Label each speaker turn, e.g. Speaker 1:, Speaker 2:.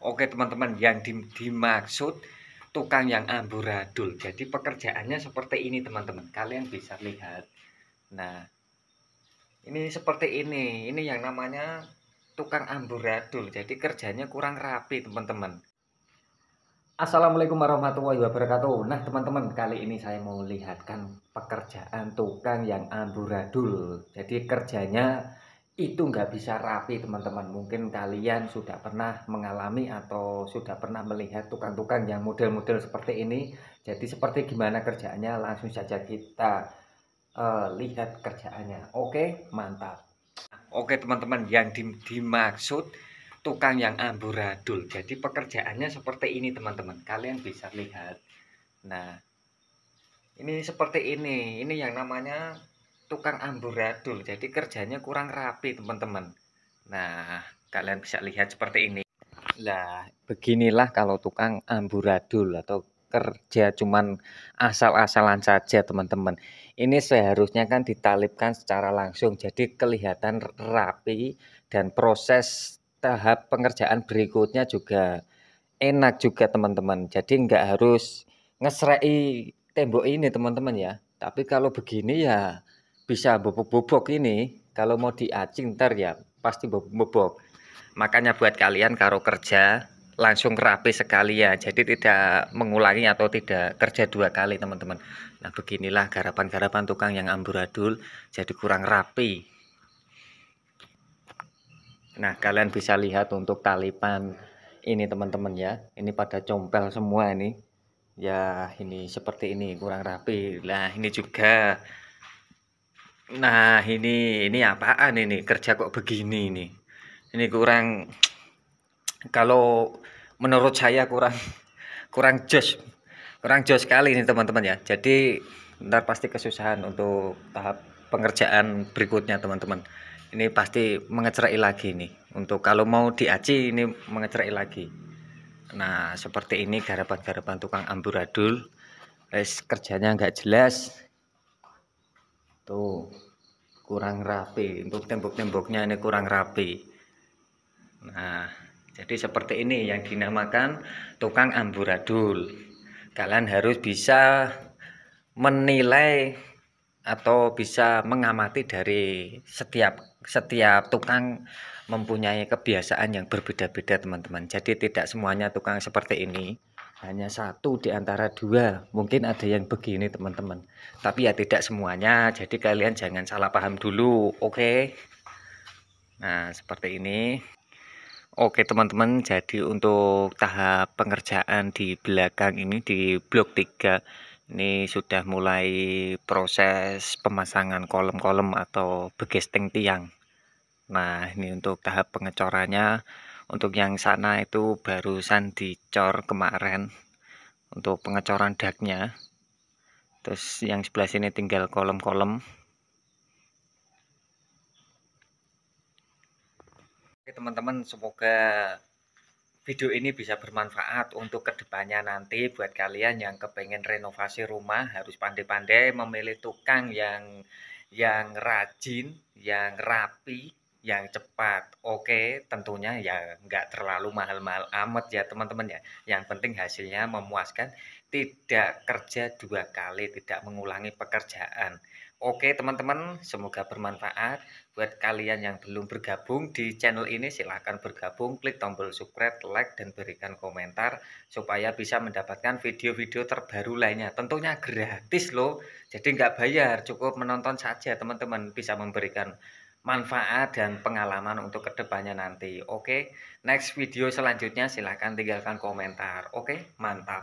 Speaker 1: Oke teman-teman, yang dimaksud tukang yang amburadul. Jadi pekerjaannya seperti ini teman-teman. Kalian bisa lihat. Nah, ini seperti ini. Ini yang namanya tukang amburadul. Jadi kerjanya kurang rapi teman-teman. Assalamualaikum warahmatullahi wabarakatuh. Nah teman-teman, kali ini saya mau lihatkan pekerjaan tukang yang amburadul. Jadi kerjanya itu nggak bisa rapi teman-teman mungkin kalian sudah pernah mengalami atau sudah pernah melihat tukang-tukang yang model-model seperti ini jadi seperti gimana kerjaannya langsung saja kita uh, lihat kerjaannya oke mantap oke teman-teman yang dimaksud tukang yang amburadul jadi pekerjaannya seperti ini teman-teman kalian bisa lihat nah ini seperti ini ini yang namanya tukang amburadul jadi kerjanya kurang rapi teman-teman nah kalian bisa lihat seperti ini lah beginilah kalau tukang amburadul atau kerja cuman asal-asalan saja teman-teman ini seharusnya kan ditalipkan secara langsung jadi kelihatan rapi dan proses tahap pengerjaan berikutnya juga enak juga teman-teman jadi nggak harus ngesrei tembok ini teman-teman ya tapi kalau begini ya bisa bobok-bobok ini kalau mau diacing ntar ya pasti bobok-bobok makanya buat kalian kalau kerja langsung rapi sekali ya jadi tidak mengulangi atau tidak kerja dua kali teman-teman nah beginilah garapan-garapan tukang yang amburadul jadi kurang rapi nah kalian bisa lihat untuk talipan ini teman-teman ya ini pada compel semua ini ya ini seperti ini kurang rapi lah ini juga Nah, ini ini apaan ini? Kerja kok begini ini? Ini kurang kalau menurut saya kurang kurang josh Kurang josh sekali ini teman-teman ya. Jadi ntar pasti kesusahan untuk tahap pengerjaan berikutnya teman-teman. Ini pasti mengecerai lagi nih. Untuk kalau mau diaci ini mengecerai lagi. Nah, seperti ini garapan-garapan tukang amburadul. es kerjanya nggak jelas, tuh kurang rapi untuk tembok-temboknya ini kurang rapi nah jadi seperti ini yang dinamakan tukang amburadul kalian harus bisa menilai atau bisa mengamati dari setiap setiap tukang mempunyai kebiasaan yang berbeda-beda teman-teman jadi tidak semuanya tukang seperti ini hanya satu di antara dua mungkin ada yang begini teman-teman tapi ya tidak semuanya jadi kalian jangan salah paham dulu oke okay? nah seperti ini oke teman-teman jadi untuk tahap pengerjaan di belakang ini di blok 3 ini sudah mulai proses pemasangan kolom-kolom atau begesting tiang nah ini untuk tahap pengecorannya untuk yang sana itu barusan dicor kemarin untuk pengecoran daknya terus yang sebelah sini tinggal kolom-kolom Oke teman-teman semoga video ini bisa bermanfaat untuk kedepannya nanti buat kalian yang kepengen renovasi rumah harus pandai-pandai memilih tukang yang yang rajin yang rapi yang cepat. Oke, tentunya ya nggak terlalu mahal-mahal amat ya teman-teman ya. Yang penting hasilnya memuaskan, tidak kerja dua kali, tidak mengulangi pekerjaan. Oke teman-teman, semoga bermanfaat. Buat kalian yang belum bergabung di channel ini, silahkan bergabung, klik tombol subscribe, like, dan berikan komentar supaya bisa mendapatkan video-video terbaru lainnya. Tentunya gratis loh, jadi nggak bayar, cukup menonton saja teman-teman bisa memberikan manfaat dan pengalaman untuk kedepannya nanti. Oke, okay? next video selanjutnya silahkan tinggalkan komentar. Oke, okay? mantap.